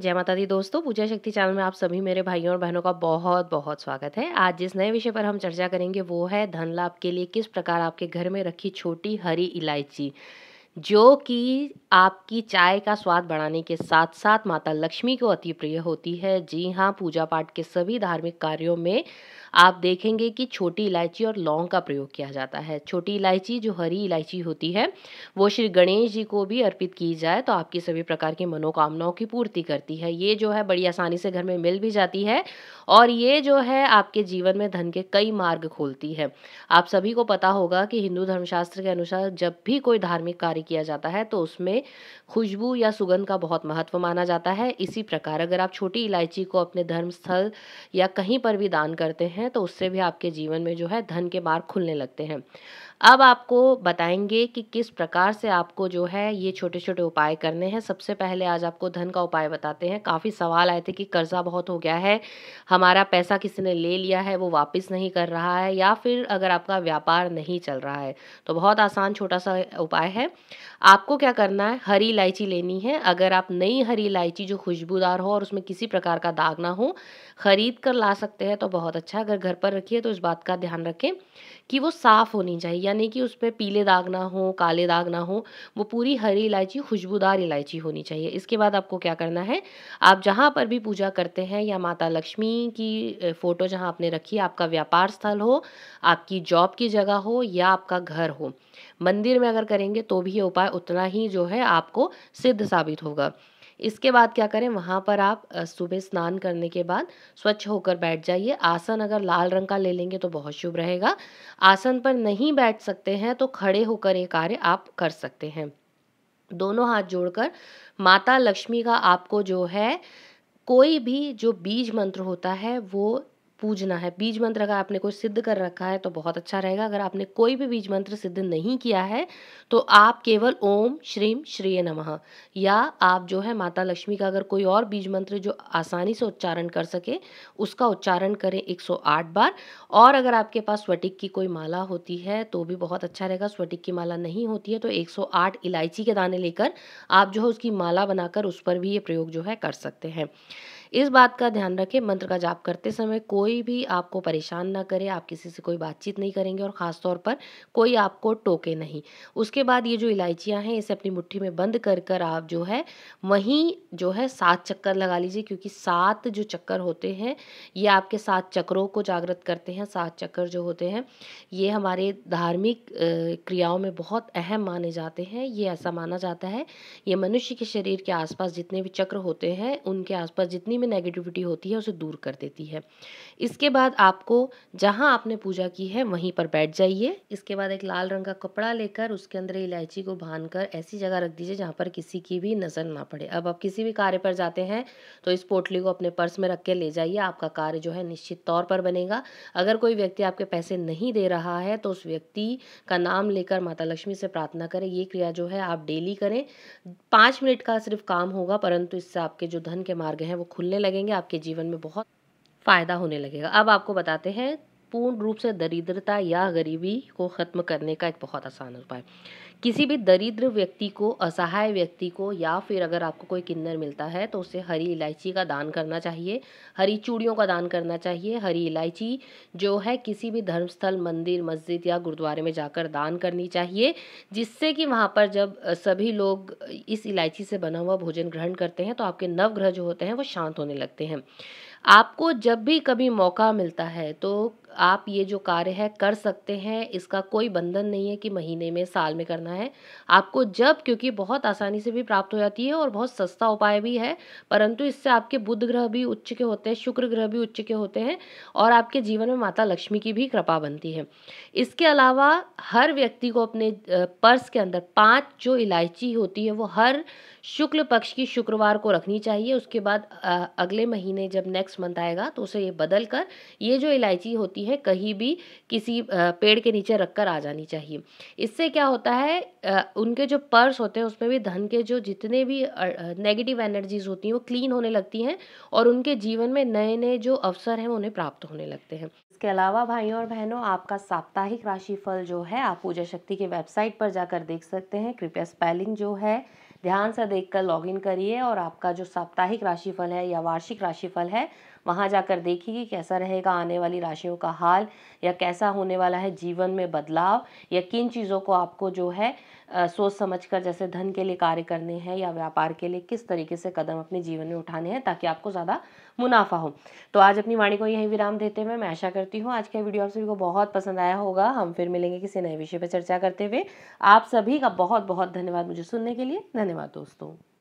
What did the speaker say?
जय माता दी दोस्तों पूजा शक्ति चैनल में आप सभी मेरे भाइयों और बहनों का बहुत बहुत स्वागत है आज जिस नए विषय पर हम चर्चा करेंगे वो है धन लाभ के लिए किस प्रकार आपके घर में रखी छोटी हरी इलायची जो कि आपकी चाय का स्वाद बढ़ाने के साथ साथ माता लक्ष्मी को अति प्रिय होती है जी हाँ पूजा पाठ के सभी धार्मिक कार्यों में आप देखेंगे कि छोटी इलायची और लौंग का प्रयोग किया जाता है छोटी इलायची जो हरी इलायची होती है वो श्री गणेश जी को भी अर्पित की जाए तो आपकी सभी प्रकार की मनोकामनाओं की पूर्ति करती है ये जो है बड़ी आसानी से घर में मिल भी जाती है और ये जो है आपके जीवन में धन के कई मार्ग खोलती है आप सभी को पता होगा कि हिंदू धर्मशास्त्र के अनुसार जब भी कोई धार्मिक कार्य किया जाता है तो उसमें खुशबू या सुगंध का बहुत महत्व माना जाता है इसी प्रकार अगर आप छोटी इलायची को अपने धर्म स्थल या कहीं पर भी दान करते हैं हैं तो उससे भी आपके जीवन में जो है धन के मार्ग खुलने लगते हैं अब आपको बताएंगे कि किस प्रकार से आपको जो है ये छोटे छोटे उपाय करने हैं सबसे पहले आज आपको धन का उपाय बताते हैं काफ़ी सवाल आए थे कि कर्ज़ा बहुत हो गया है हमारा पैसा किसी ने ले लिया है वो वापस नहीं कर रहा है या फिर अगर आपका व्यापार नहीं चल रहा है तो बहुत आसान छोटा सा उपाय है आपको क्या करना है हरी इलायची लेनी है अगर आप नई हरी इलायची जो खुशबूदार हो और उसमें किसी प्रकार का दाग ना हो ख़रीद कर ला सकते हैं तो बहुत अच्छा अगर घर पर रखिए तो इस बात का ध्यान रखें कि वो साफ़ होनी चाहिए यानी कि उसमें पीले दाग ना हो काले दाग ना हो वो पूरी हरी इलायची खुशबूदार इलायची होनी चाहिए इसके बाद आपको क्या करना है आप जहाँ पर भी पूजा करते हैं या माता लक्ष्मी की फ़ोटो जहाँ आपने रखी आपका व्यापार स्थल हो आपकी जॉब की जगह हो या आपका घर हो मंदिर में अगर करेंगे तो भी ये उपाय उतना ही जो है आपको सिद्ध साबित होगा इसके बाद क्या करें वहाँ पर आप सुबह स्नान करने के बाद स्वच्छ होकर बैठ जाइए आसन अगर लाल रंग का ले लेंगे तो बहुत शुभ रहेगा आसन पर नहीं बैठ सकते हैं तो खड़े होकर ये कार्य आप कर सकते हैं दोनों हाथ जोड़कर माता लक्ष्मी का आपको जो है कोई भी जो बीज मंत्र होता है वो पूजना है बीज मंत्र अगर आपने कोई सिद्ध कर रखा है तो बहुत अच्छा रहेगा अगर आपने कोई भी बीज मंत्र सिद्ध नहीं किया है तो आप केवल ओम श्रीम श्रीय नमः या आप जो है माता लक्ष्मी का अगर कोई और बीज मंत्र जो आसानी से उच्चारण कर सके उसका उच्चारण करें 108 बार और अगर आपके पास स्वटिक की कोई माला होती है तो भी बहुत अच्छा रहेगा स्वटिक की माला नहीं होती है तो एक इलायची के दाने लेकर आप जो है उसकी माला बनाकर उस पर भी ये प्रयोग जो है कर सकते हैं इस बात का ध्यान रखें मंत्र का जाप करते समय कोई भी आपको परेशान ना करे आप किसी से कोई बातचीत नहीं करेंगे और ख़ास तौर पर कोई आपको टोके नहीं उसके बाद ये जो इलायचियाँ हैं इसे अपनी मुट्ठी में बंद कर कर आप जो है वहीं जो है सात चक्कर लगा लीजिए क्योंकि सात जो चक्कर होते हैं ये आपके सात चक्रों को जागृत करते हैं सात चक्कर जो होते हैं ये हमारे धार्मिक क्रियाओं में बहुत अहम माने जाते हैं ये ऐसा माना जाता है ये मनुष्य के शरीर के आसपास जितने भी चक्र होते हैं उनके आसपास जितनी भी नेगेटिविटी होती है उसे दूर कर देती है इसके बाद आपको जहाँ आपने पूजा की है वहीं पर बैठ जाइए इसके बाद एक लाल रंग का कपड़ा लेकर उसके अंदर इलायची को भान कर ऐसी जगह रख दीजिए जहाँ पर किसी की भी नज़र ना पड़े अब आप किसी भी कार्य पर जाते हैं तो इस पोटली को अपने पर्स में रख के ले जाइए आपका कार्य जो है निश्चित तौर पर बनेगा अगर कोई व्यक्ति आपके पैसे नहीं दे रहा है तो उस व्यक्ति का नाम लेकर माता लक्ष्मी से प्रार्थना करें ये क्रिया जो है आप डेली करें पाँच मिनट का सिर्फ काम होगा परंतु इससे आपके जो धन के मार्ग हैं वो खुले खुलने लगेंगे आपके जीवन में बहुत फ़ायदा होने लगेगा अब आपको बताते हैं पूर्ण रूप से दरिद्रता या गरीबी को ख़त्म करने का एक बहुत आसान उपाय किसी भी दरिद्र व्यक्ति को असहाय व्यक्ति को या फिर अगर आपको कोई किन्नर मिलता है तो उसे हरी इलायची का दान करना चाहिए हरी चूड़ियों का दान करना चाहिए हरी इलायची जो है किसी भी धर्मस्थल मंदिर मस्जिद या गुरुद्वारे में जाकर दान करनी चाहिए जिससे कि वहाँ पर जब सभी लोग इस इलायची से बना हुआ भोजन ग्रहण करते हैं तो आपके नवग्रह जो होते हैं वो शांत होने लगते हैं आपको जब भी कभी मौका मिलता है तो आप ये जो कार्य है कर सकते हैं इसका कोई बंधन नहीं है कि महीने में साल में करना है आपको जब क्योंकि बहुत आसानी से भी प्राप्त हो जाती है और बहुत सस्ता उपाय भी है परंतु इससे आपके बुध ग्रह भी उच्च के होते हैं शुक्र ग्रह भी उच्च के होते हैं और आपके जीवन में माता लक्ष्मी की भी कृपा बनती है इसके अलावा हर व्यक्ति को अपने पर्स के अंदर पाँच जो इलायची होती है वो हर शुक्ल पक्ष की शुक्रवार को रखनी चाहिए उसके बाद अगले महीने जब नेक्स्ट मंथ आएगा तो उसे ये बदल कर ये जो इलायची होती है कहीं भी किसी पेड़ के नीचे रख कर आ जानी चाहिए इससे क्या होता है उनके जो पर्स होते हैं उसमें भी धन के जो जितने भी नेगेटिव एनर्जीज होती हैं वो क्लीन होने लगती हैं और उनके जीवन में नए नए जो अवसर हैं उन्हें प्राप्त होने लगते हैं इसके अलावा भाइयों और बहनों आपका साप्ताहिक राशिफल जो है आप पूजा शक्ति की वेबसाइट पर जाकर देख सकते हैं कृपया स्पेलिंग जो है ध्यान से देखकर लॉगिन करिए और आपका जो साप्ताहिक राशिफल है या वार्षिक राशिफल है वहाँ जाकर देखिए कि कैसा रहेगा आने वाली राशियों का हाल या कैसा होने वाला है जीवन में बदलाव या किन चीज़ों को आपको जो है आ, सोच समझ कर जैसे धन के लिए कार्य करने हैं या व्यापार के लिए किस तरीके से कदम अपने जीवन में उठाने हैं ताकि आपको ज़्यादा मुनाफा हो तो आज अपनी वाणी को यहीं विराम देते हुए मैं आशा करती हूँ आज का वीडियो आप सभी को बहुत पसंद आया होगा हम फिर मिलेंगे किसी नए विषय पर चर्चा करते हुए आप सभी का बहुत बहुत धन्यवाद मुझे सुनने के लिए धन्यवाद दोस्तों